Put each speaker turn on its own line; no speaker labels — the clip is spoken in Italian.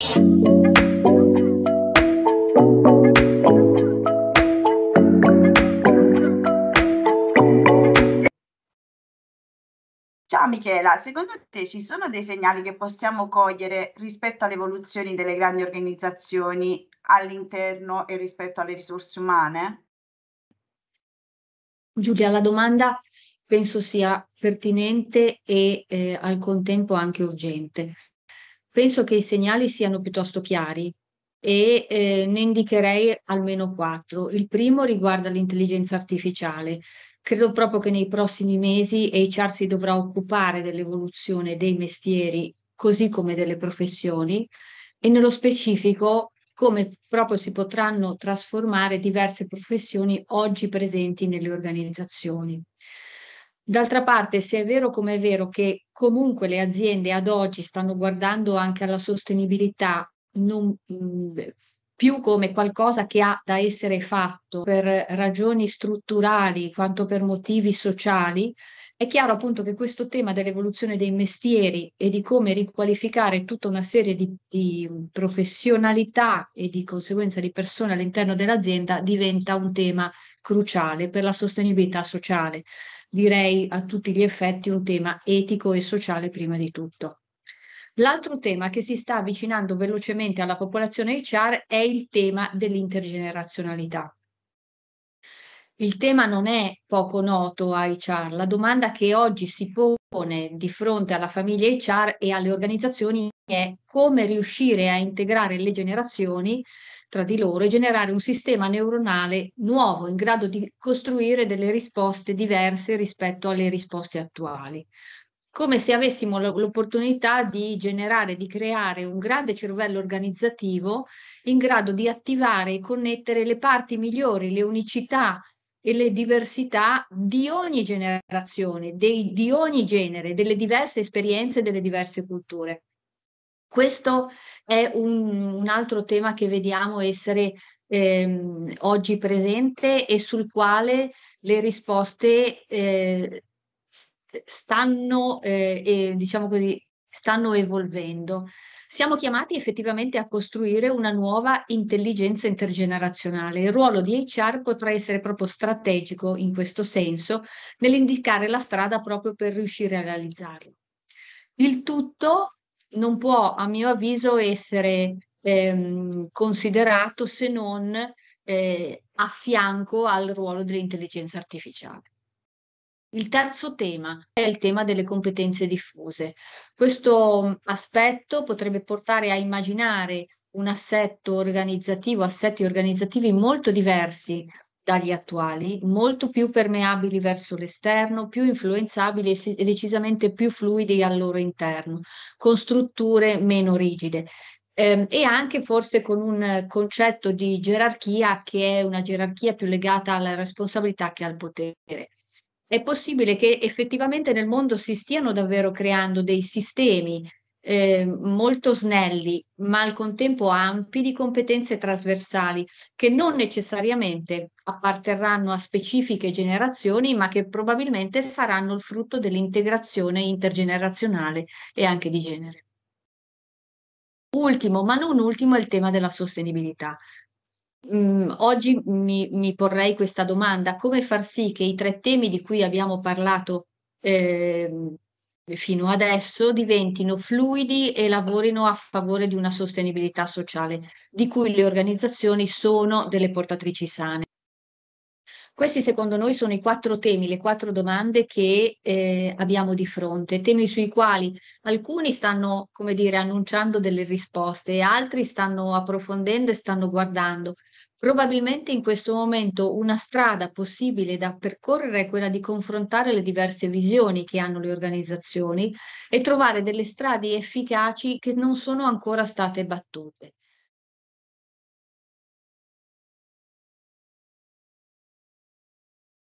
Ciao Michela, secondo te ci sono dei segnali che possiamo cogliere rispetto alle evoluzioni delle grandi organizzazioni all'interno e rispetto alle risorse umane? Giulia, la domanda penso sia pertinente e eh, al contempo anche urgente penso che i segnali siano piuttosto chiari e eh, ne indicherei almeno quattro. Il primo riguarda l'intelligenza artificiale. Credo proprio che nei prossimi mesi HR si dovrà occupare dell'evoluzione dei mestieri così come delle professioni e nello specifico come proprio si potranno trasformare diverse professioni oggi presenti nelle organizzazioni. D'altra parte, se è vero come è vero che comunque le aziende ad oggi stanno guardando anche alla sostenibilità non, mh, mm, più come qualcosa che ha da essere fatto per ragioni strutturali quanto per motivi sociali, è chiaro appunto che questo tema dell'evoluzione dei mestieri e di come riqualificare tutta una serie di, di, professionalità e di conseguenza di persone all'interno dell'azienda diventa un tema cruciale per la sostenibilità sociale direi a tutti gli effetti un tema etico e sociale prima di tutto. L'altro tema che si sta avvicinando velocemente alla popolazione HR è il tema dell'intergenerazionalità. Il tema non è poco noto a HR, la domanda che oggi si pone di fronte alla famiglia HR e alle organizzazioni è come riuscire a integrare le generazioni tra di loro e generare un sistema neuronale nuovo in grado di costruire delle risposte diverse rispetto alle risposte attuali. Come se avessimo l'opportunità di generare, di creare un grande cervello organizzativo in grado di attivare e connettere le parti migliori, le unicità e le diversità di ogni generazione, dei, di ogni genere, delle diverse esperienze, delle diverse culture. Questo è un, un altro tema che vediamo essere ehm, oggi presente e sul quale le risposte eh, stanno, eh, eh, diciamo così, stanno evolvendo. Siamo chiamati effettivamente a costruire una nuova intelligenza intergenerazionale. Il ruolo di HR potrà essere proprio strategico in questo senso nell'indicare la strada proprio per riuscire a realizzarlo. Il tutto non può, a mio avviso, essere ehm, considerato se non eh, a fianco al ruolo dell'intelligenza artificiale. Il terzo tema è il tema delle competenze diffuse. Questo mm, aspetto potrebbe portare a immaginare un assetto organizzativo, assetti organizzativi molto diversi dagli attuali, molto più permeabili verso l'esterno, più influenzabili e decisamente più fluidi al loro interno, con strutture meno rigide ehm, e anche forse con un concetto di gerarchia che è una gerarchia più legata alla responsabilità che al potere. È possibile che effettivamente nel mondo si stiano davvero creando dei sistemi eh, molto snelli, ma al contempo ampi di competenze trasversali che non necessariamente apparterranno a specifiche generazioni, ma che probabilmente saranno il frutto dell'integrazione intergenerazionale e anche di genere. Ultimo, ma non ultimo, è il tema della sostenibilità. Mm, oggi mi, mi, porrei questa domanda, come far sì che i tre temi di cui abbiamo parlato eh, fino adesso diventino fluidi e lavorino a favore di una sostenibilità sociale, di cui le organizzazioni sono delle portatrici sane. Questi secondo noi sono i quattro temi, le quattro domande che eh, abbiamo di fronte, temi sui quali alcuni stanno, come dire, annunciando delle risposte e altri stanno approfondendo e stanno guardando. Probabilmente in questo momento una strada possibile da percorrere è quella di confrontare le diverse visioni che hanno le organizzazioni e trovare delle strade efficaci che non sono ancora state battute.